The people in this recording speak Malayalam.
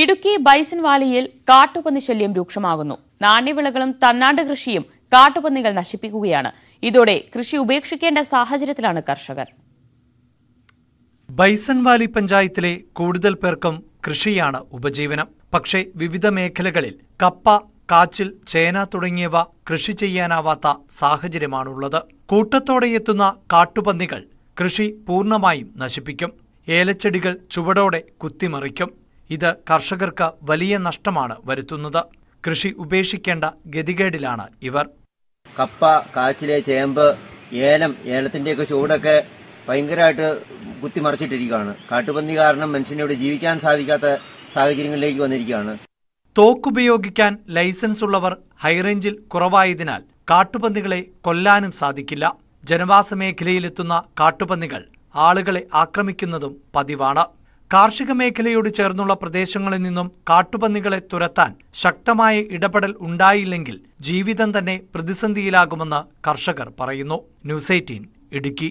ഇടുക്കി ബൈസൺ വാലിയിൽ കാട്ടുപന്നി ശല്യം രൂക്ഷമാകുന്നു നാണ്യവിളകളും തന്നാണ്ട് കൃഷിയും കാട്ടുപന്നികൾ നശിപ്പിക്കുകയാണ് ഇതോടെ കൃഷി ഉപേക്ഷിക്കേണ്ട സാഹചര്യത്തിലാണ് കർഷകർ ബൈസൺ വാലി പഞ്ചായത്തിലെ കൂടുതൽ പേർക്കും കൃഷിയാണ് ഉപജീവനം പക്ഷേ വിവിധ മേഖലകളിൽ കപ്പ കാച്ചിൽ ചേന തുടങ്ങിയവ കൃഷി ചെയ്യാനാവാത്ത സാഹചര്യമാണുള്ളത് കൂട്ടത്തോടെ എത്തുന്ന കാട്ടുപന്നികൾ കൃഷി പൂർണ്ണമായും നശിപ്പിക്കും ഏലച്ചെടികൾ ചുവടോടെ കുത്തിമറിക്കും ഇത് കർഷകർക്ക് വലിയ നഷ്ടമാണ് വരുത്തുന്നത് കൃഷി ഉപേക്ഷിക്കേണ്ട ഗതികേടിലാണ് ഇവർ കപ്പ കാച്ചിലെ ചേമ്പ് ഏലം ഏലത്തിന്റെയൊക്കെ ചൂടൊക്കെ ഭയങ്കരമായിട്ട് കുത്തിമറിച്ചിട്ടിരിക്കുകയാണ് കാട്ടുപന്നി കാരണം മനുഷ്യനോട് ജീവിക്കാൻ സാധിക്കാത്ത സാഹചര്യങ്ങളിലേക്ക് വന്നിരിക്കുകയാണ് തോക്കുപയോഗിക്കാൻ ലൈസൻസ് ഉള്ളവർ ഹൈറേഞ്ചിൽ കുറവായതിനാൽ കാട്ടുപന്നികളെ കൊല്ലാനും സാധിക്കില്ല ജനവാസ മേഖലയിലെത്തുന്ന കാട്ടുപന്നികൾ ആളുകളെ ആക്രമിക്കുന്നതും പതിവാണ് കാർഷിക മേഖലയോട് ചേർന്നുള്ള പ്രദേശങ്ങളിൽ നിന്നും കാട്ടുപന്നികളെ തുരത്താൻ ശക്തമായ ഇടപെടൽ ഉണ്ടായില്ലെങ്കിൽ ജീവിതം തന്നെ പ്രതിസന്ധിയിലാകുമെന്ന് കർഷകർ പറയുന്നു ന്യൂസ് എയ്റ്റീൻ ഇടുക്കി